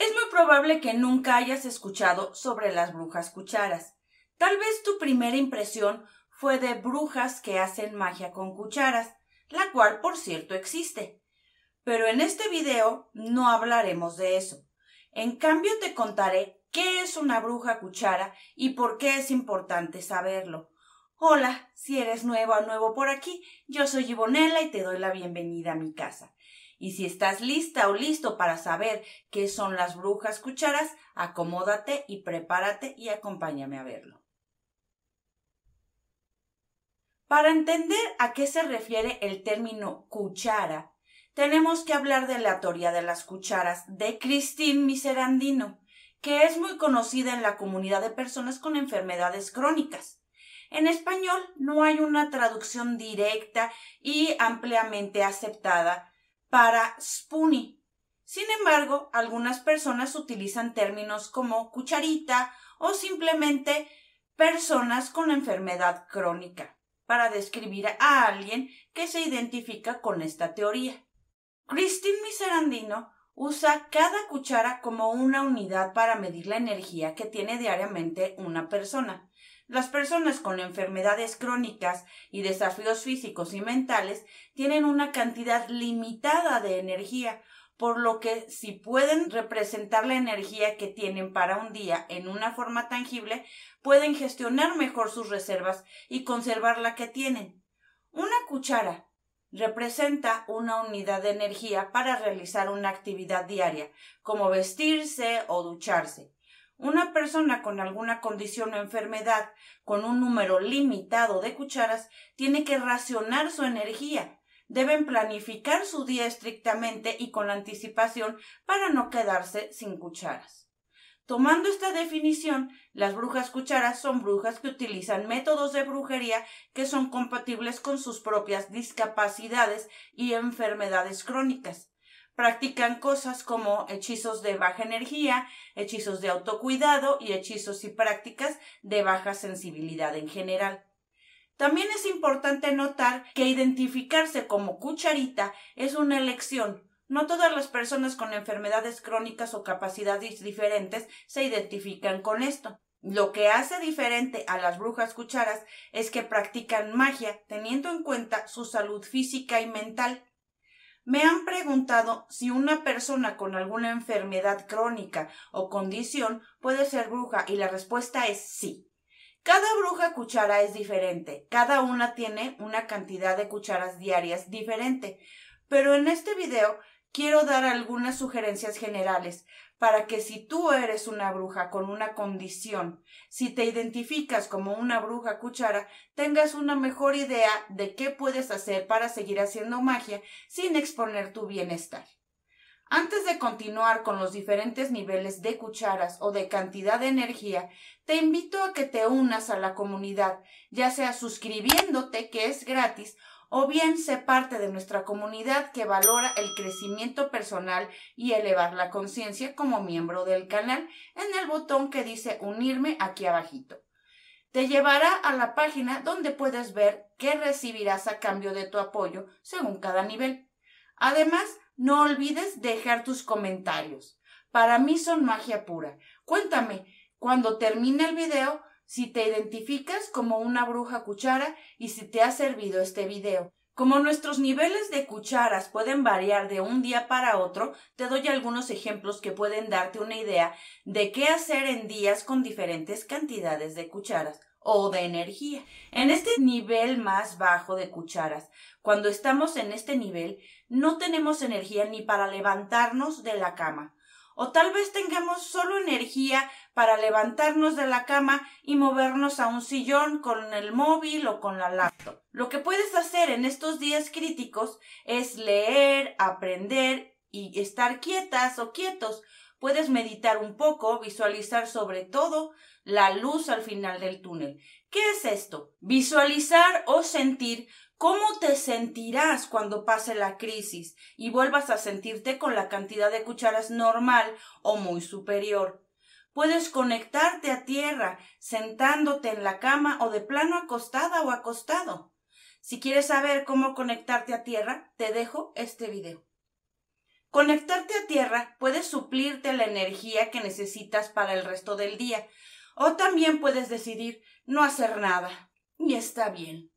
Es muy probable que nunca hayas escuchado sobre las brujas cucharas. Tal vez tu primera impresión fue de brujas que hacen magia con cucharas, la cual por cierto existe. Pero en este video no hablaremos de eso. En cambio te contaré qué es una bruja cuchara y por qué es importante saberlo. Hola, si eres nuevo o nuevo por aquí, yo soy Ivonella y te doy la bienvenida a mi casa. Y si estás lista o listo para saber qué son las brujas cucharas, acomódate y prepárate y acompáñame a verlo. Para entender a qué se refiere el término cuchara, tenemos que hablar de la teoría de las cucharas de Cristín Miserandino, que es muy conocida en la comunidad de personas con enfermedades crónicas. En español no hay una traducción directa y ampliamente aceptada para spoonie. Sin embargo, algunas personas utilizan términos como cucharita o simplemente personas con enfermedad crónica para describir a alguien que se identifica con esta teoría. Christine Miserandino usa cada cuchara como una unidad para medir la energía que tiene diariamente una persona. Las personas con enfermedades crónicas y desafíos físicos y mentales tienen una cantidad limitada de energía, por lo que si pueden representar la energía que tienen para un día en una forma tangible, pueden gestionar mejor sus reservas y conservar la que tienen. Una cuchara representa una unidad de energía para realizar una actividad diaria, como vestirse o ducharse. Una persona con alguna condición o enfermedad, con un número limitado de cucharas, tiene que racionar su energía. Deben planificar su día estrictamente y con anticipación para no quedarse sin cucharas. Tomando esta definición, las brujas cucharas son brujas que utilizan métodos de brujería que son compatibles con sus propias discapacidades y enfermedades crónicas practican cosas como hechizos de baja energía, hechizos de autocuidado y hechizos y prácticas de baja sensibilidad en general. También es importante notar que identificarse como cucharita es una elección. No todas las personas con enfermedades crónicas o capacidades diferentes se identifican con esto. Lo que hace diferente a las brujas cucharas es que practican magia teniendo en cuenta su salud física y mental me han preguntado si una persona con alguna enfermedad crónica o condición puede ser bruja y la respuesta es sí. Cada bruja cuchara es diferente, cada una tiene una cantidad de cucharas diarias diferente, pero en este video quiero dar algunas sugerencias generales para que si tú eres una bruja con una condición, si te identificas como una bruja cuchara, tengas una mejor idea de qué puedes hacer para seguir haciendo magia sin exponer tu bienestar. Antes de continuar con los diferentes niveles de cucharas o de cantidad de energía, te invito a que te unas a la comunidad, ya sea suscribiéndote, que es gratis, o bien sé parte de nuestra comunidad que valora el crecimiento personal y elevar la conciencia como miembro del canal en el botón que dice unirme aquí abajito. Te llevará a la página donde puedes ver qué recibirás a cambio de tu apoyo según cada nivel. Además, no olvides dejar tus comentarios. Para mí son magia pura. Cuéntame, cuando termine el video, si te identificas como una bruja cuchara y si te ha servido este video. Como nuestros niveles de cucharas pueden variar de un día para otro, te doy algunos ejemplos que pueden darte una idea de qué hacer en días con diferentes cantidades de cucharas o de energía. En este nivel más bajo de cucharas, cuando estamos en este nivel, no tenemos energía ni para levantarnos de la cama o tal vez tengamos solo energía para levantarnos de la cama y movernos a un sillón con el móvil o con la laptop. Lo que puedes hacer en estos días críticos es leer, aprender y estar quietas o quietos. Puedes meditar un poco, visualizar sobre todo la luz al final del túnel. ¿Qué es esto? Visualizar o sentir ¿Cómo te sentirás cuando pase la crisis y vuelvas a sentirte con la cantidad de cucharas normal o muy superior? Puedes conectarte a tierra, sentándote en la cama o de plano acostada o acostado. Si quieres saber cómo conectarte a tierra, te dejo este video. Conectarte a tierra puede suplirte la energía que necesitas para el resto del día, o también puedes decidir no hacer nada. Y está bien.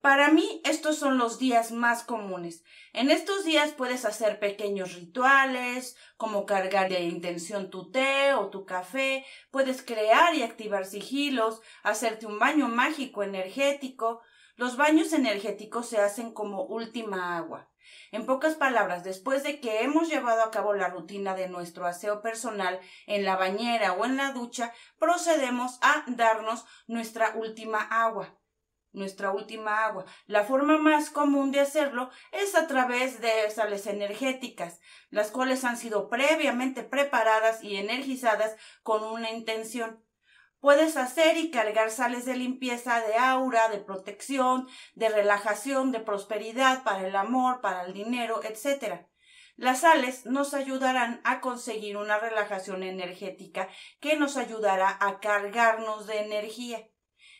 Para mí estos son los días más comunes. En estos días puedes hacer pequeños rituales, como cargar de intención tu té o tu café, puedes crear y activar sigilos, hacerte un baño mágico energético. Los baños energéticos se hacen como última agua. En pocas palabras, después de que hemos llevado a cabo la rutina de nuestro aseo personal en la bañera o en la ducha, procedemos a darnos nuestra última agua nuestra última agua. La forma más común de hacerlo es a través de sales energéticas, las cuales han sido previamente preparadas y energizadas con una intención. Puedes hacer y cargar sales de limpieza, de aura, de protección, de relajación, de prosperidad para el amor, para el dinero, etc. Las sales nos ayudarán a conseguir una relajación energética que nos ayudará a cargarnos de energía.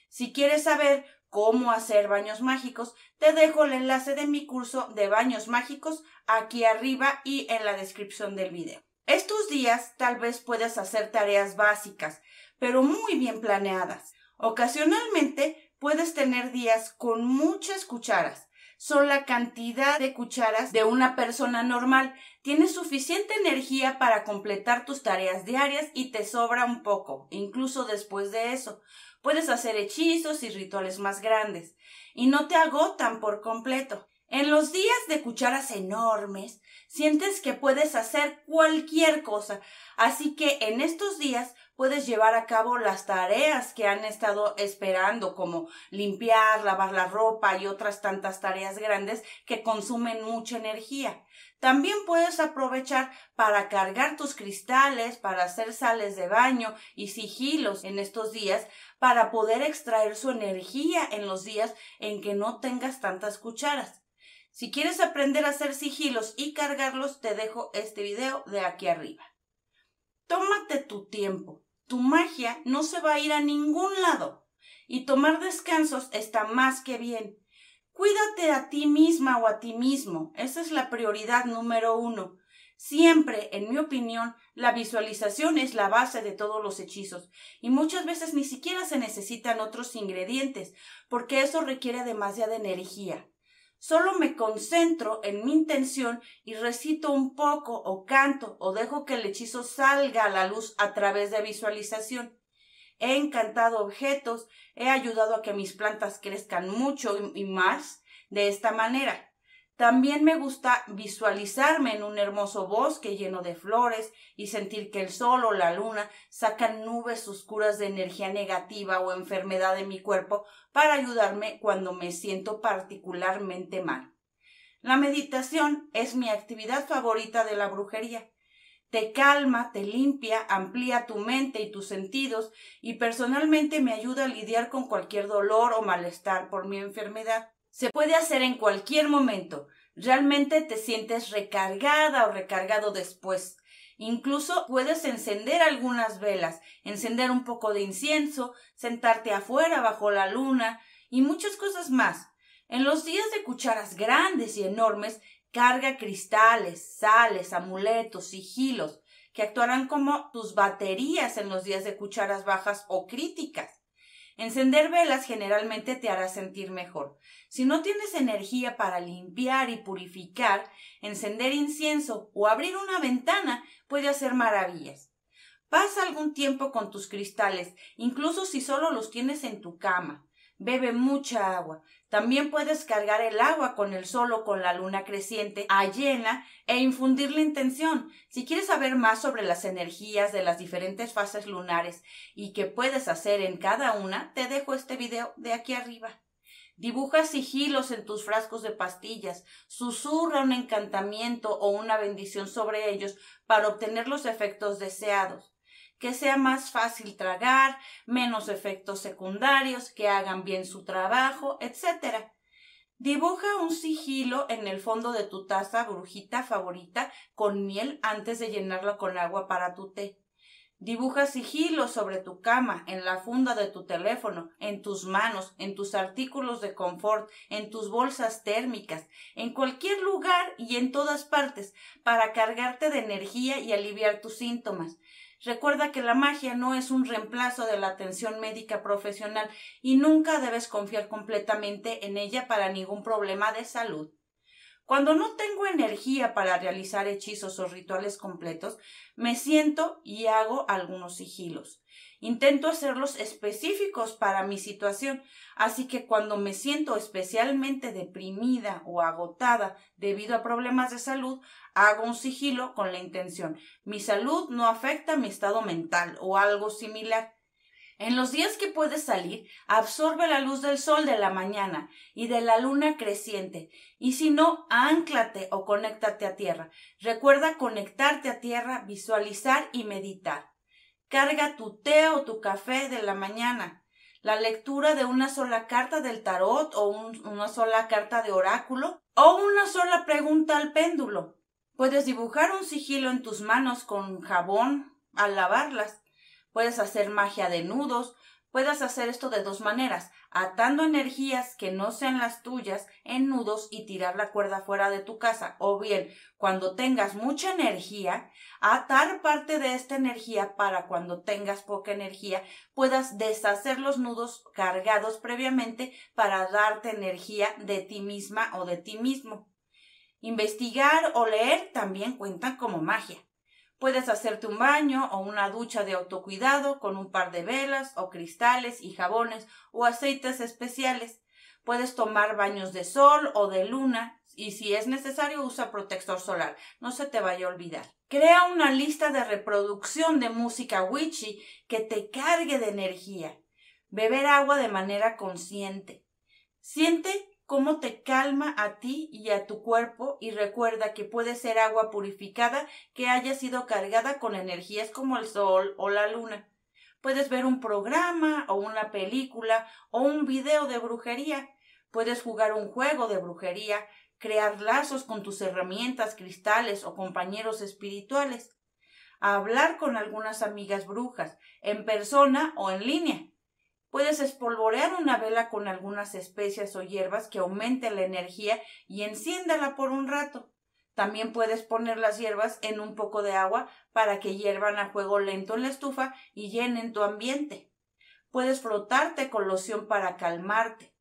Si quieres saber cómo hacer baños mágicos, te dejo el enlace de mi curso de baños mágicos aquí arriba y en la descripción del video. Estos días tal vez puedas hacer tareas básicas, pero muy bien planeadas. Ocasionalmente puedes tener días con muchas cucharas. Son la cantidad de cucharas de una persona normal. Tienes suficiente energía para completar tus tareas diarias y te sobra un poco, incluso después de eso. Puedes hacer hechizos y rituales más grandes, y no te agotan por completo. En los días de cucharas enormes, sientes que puedes hacer cualquier cosa, así que en estos días puedes llevar a cabo las tareas que han estado esperando, como limpiar, lavar la ropa y otras tantas tareas grandes que consumen mucha energía. También puedes aprovechar para cargar tus cristales, para hacer sales de baño y sigilos en estos días, para poder extraer su energía en los días en que no tengas tantas cucharas. Si quieres aprender a hacer sigilos y cargarlos, te dejo este video de aquí arriba. Tómate tu tiempo. Tu magia no se va a ir a ningún lado. Y tomar descansos está más que bien. Cuídate a ti misma o a ti mismo. Esa es la prioridad número uno. Siempre, en mi opinión, la visualización es la base de todos los hechizos y muchas veces ni siquiera se necesitan otros ingredientes porque eso requiere demasiada energía. Solo me concentro en mi intención y recito un poco o canto o dejo que el hechizo salga a la luz a través de visualización he encantado objetos, he ayudado a que mis plantas crezcan mucho y más de esta manera. También me gusta visualizarme en un hermoso bosque lleno de flores y sentir que el sol o la luna sacan nubes oscuras de energía negativa o enfermedad de mi cuerpo para ayudarme cuando me siento particularmente mal. La meditación es mi actividad favorita de la brujería te calma, te limpia, amplía tu mente y tus sentidos y personalmente me ayuda a lidiar con cualquier dolor o malestar por mi enfermedad. Se puede hacer en cualquier momento. Realmente te sientes recargada o recargado después. Incluso puedes encender algunas velas, encender un poco de incienso, sentarte afuera bajo la luna y muchas cosas más. En los días de cucharas grandes y enormes Carga cristales, sales, amuletos, sigilos, que actuarán como tus baterías en los días de cucharas bajas o críticas. Encender velas generalmente te hará sentir mejor. Si no tienes energía para limpiar y purificar, encender incienso o abrir una ventana puede hacer maravillas. Pasa algún tiempo con tus cristales, incluso si solo los tienes en tu cama bebe mucha agua. También puedes cargar el agua con el sol o con la luna creciente a llena e infundirle intención. Si quieres saber más sobre las energías de las diferentes fases lunares y qué puedes hacer en cada una, te dejo este video de aquí arriba. Dibuja sigilos en tus frascos de pastillas, susurra un encantamiento o una bendición sobre ellos para obtener los efectos deseados que sea más fácil tragar, menos efectos secundarios, que hagan bien su trabajo, etc. Dibuja un sigilo en el fondo de tu taza brujita favorita con miel antes de llenarla con agua para tu té. Dibuja sigilo sobre tu cama, en la funda de tu teléfono, en tus manos, en tus artículos de confort, en tus bolsas térmicas, en cualquier lugar y en todas partes, para cargarte de energía y aliviar tus síntomas. Recuerda que la magia no es un reemplazo de la atención médica profesional y nunca debes confiar completamente en ella para ningún problema de salud. Cuando no tengo energía para realizar hechizos o rituales completos, me siento y hago algunos sigilos. Intento hacerlos específicos para mi situación, así que cuando me siento especialmente deprimida o agotada debido a problemas de salud, hago un sigilo con la intención. Mi salud no afecta mi estado mental o algo similar. En los días que puedes salir, absorbe la luz del sol de la mañana y de la luna creciente, y si no, ánclate o conéctate a tierra. Recuerda conectarte a tierra, visualizar y meditar. Carga tu té o tu café de la mañana. La lectura de una sola carta del tarot o una sola carta de oráculo o una sola pregunta al péndulo. Puedes dibujar un sigilo en tus manos con jabón al lavarlas. Puedes hacer magia de nudos, Puedes hacer esto de dos maneras, atando energías que no sean las tuyas en nudos y tirar la cuerda fuera de tu casa, o bien, cuando tengas mucha energía, atar parte de esta energía para cuando tengas poca energía, puedas deshacer los nudos cargados previamente para darte energía de ti misma o de ti mismo. Investigar o leer también cuenta como magia. Puedes hacerte un baño o una ducha de autocuidado con un par de velas o cristales y jabones o aceites especiales. Puedes tomar baños de sol o de luna y si es necesario usa protector solar, no se te vaya a olvidar. Crea una lista de reproducción de música witchy que te cargue de energía. Beber agua de manera consciente. Siente cómo te calma a ti y a tu cuerpo y recuerda que puede ser agua purificada que haya sido cargada con energías como el sol o la luna. Puedes ver un programa o una película o un video de brujería. Puedes jugar un juego de brujería, crear lazos con tus herramientas, cristales o compañeros espirituales. Hablar con algunas amigas brujas, en persona o en línea. Puedes espolvorear una vela con algunas especias o hierbas que aumenten la energía y enciéndala por un rato. También puedes poner las hierbas en un poco de agua para que hiervan a fuego lento en la estufa y llenen tu ambiente. Puedes frotarte con loción para calmarte,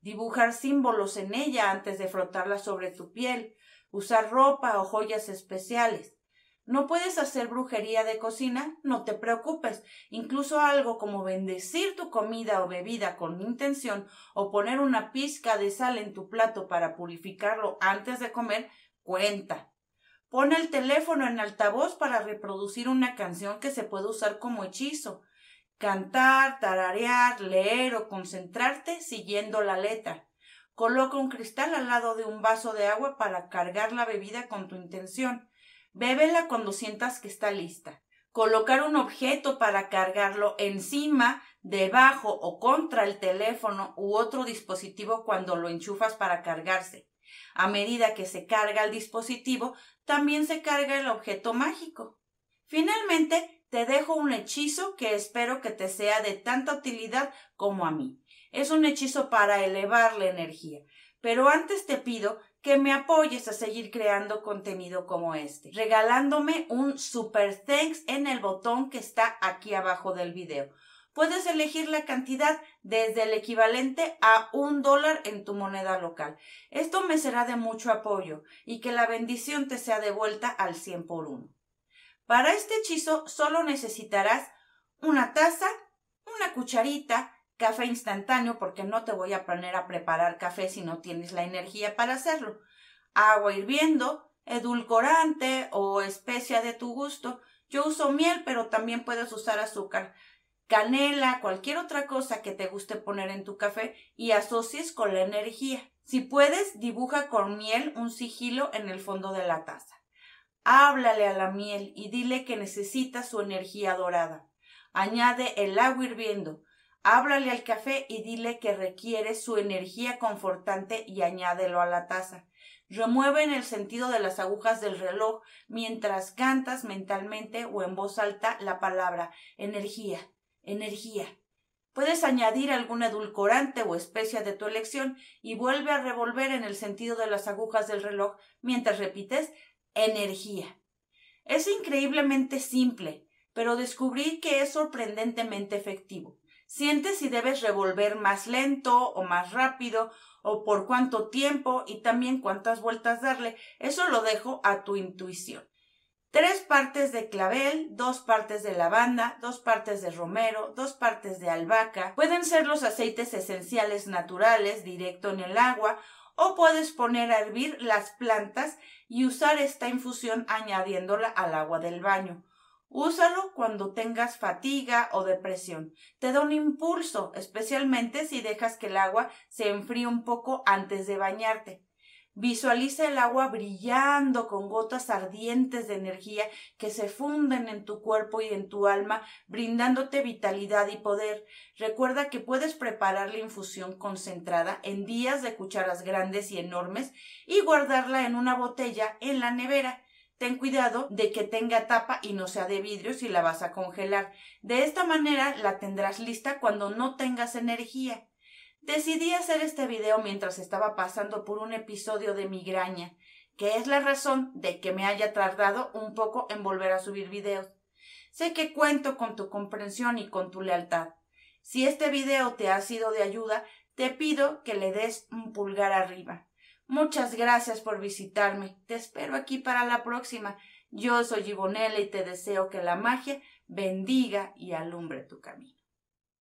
dibujar símbolos en ella antes de frotarla sobre tu piel, usar ropa o joyas especiales, no puedes hacer brujería de cocina, no te preocupes. Incluso algo como bendecir tu comida o bebida con intención o poner una pizca de sal en tu plato para purificarlo antes de comer, cuenta. Pon el teléfono en altavoz para reproducir una canción que se puede usar como hechizo. Cantar, tararear, leer o concentrarte siguiendo la letra. Coloca un cristal al lado de un vaso de agua para cargar la bebida con tu intención. Bébela cuando sientas que está lista. Colocar un objeto para cargarlo encima, debajo o contra el teléfono u otro dispositivo cuando lo enchufas para cargarse. A medida que se carga el dispositivo, también se carga el objeto mágico. Finalmente, te dejo un hechizo que espero que te sea de tanta utilidad como a mí. Es un hechizo para elevar la energía. Pero antes te pido que me apoyes a seguir creando contenido como este, regalándome un super thanks en el botón que está aquí abajo del video. Puedes elegir la cantidad desde el equivalente a un dólar en tu moneda local. Esto me será de mucho apoyo y que la bendición te sea devuelta al 100 por 1. Para este hechizo solo necesitarás una taza, una cucharita café instantáneo porque no te voy a poner a preparar café si no tienes la energía para hacerlo. Agua hirviendo, edulcorante o especia de tu gusto. Yo uso miel, pero también puedes usar azúcar, canela, cualquier otra cosa que te guste poner en tu café y asocies con la energía. Si puedes, dibuja con miel un sigilo en el fondo de la taza. Háblale a la miel y dile que necesita su energía dorada. Añade el agua hirviendo, Ábrale al café y dile que requiere su energía confortante y añádelo a la taza. Remueve en el sentido de las agujas del reloj mientras cantas mentalmente o en voz alta la palabra energía, energía. Puedes añadir algún edulcorante o especia de tu elección y vuelve a revolver en el sentido de las agujas del reloj mientras repites energía. Es increíblemente simple, pero descubrí que es sorprendentemente efectivo. Sientes si debes revolver más lento o más rápido o por cuánto tiempo y también cuántas vueltas darle. Eso lo dejo a tu intuición. Tres partes de clavel, dos partes de lavanda, dos partes de romero, dos partes de albahaca. Pueden ser los aceites esenciales naturales directo en el agua o puedes poner a hervir las plantas y usar esta infusión añadiéndola al agua del baño. Úsalo cuando tengas fatiga o depresión. Te da un impulso, especialmente si dejas que el agua se enfríe un poco antes de bañarte. Visualiza el agua brillando con gotas ardientes de energía que se funden en tu cuerpo y en tu alma, brindándote vitalidad y poder. Recuerda que puedes preparar la infusión concentrada en días de cucharas grandes y enormes y guardarla en una botella en la nevera ten cuidado de que tenga tapa y no sea de vidrio si la vas a congelar. De esta manera la tendrás lista cuando no tengas energía. Decidí hacer este video mientras estaba pasando por un episodio de migraña, que es la razón de que me haya tardado un poco en volver a subir videos. Sé que cuento con tu comprensión y con tu lealtad. Si este video te ha sido de ayuda, te pido que le des un pulgar arriba. Muchas gracias por visitarme. Te espero aquí para la próxima. Yo soy Gibonela y te deseo que la magia bendiga y alumbre tu camino.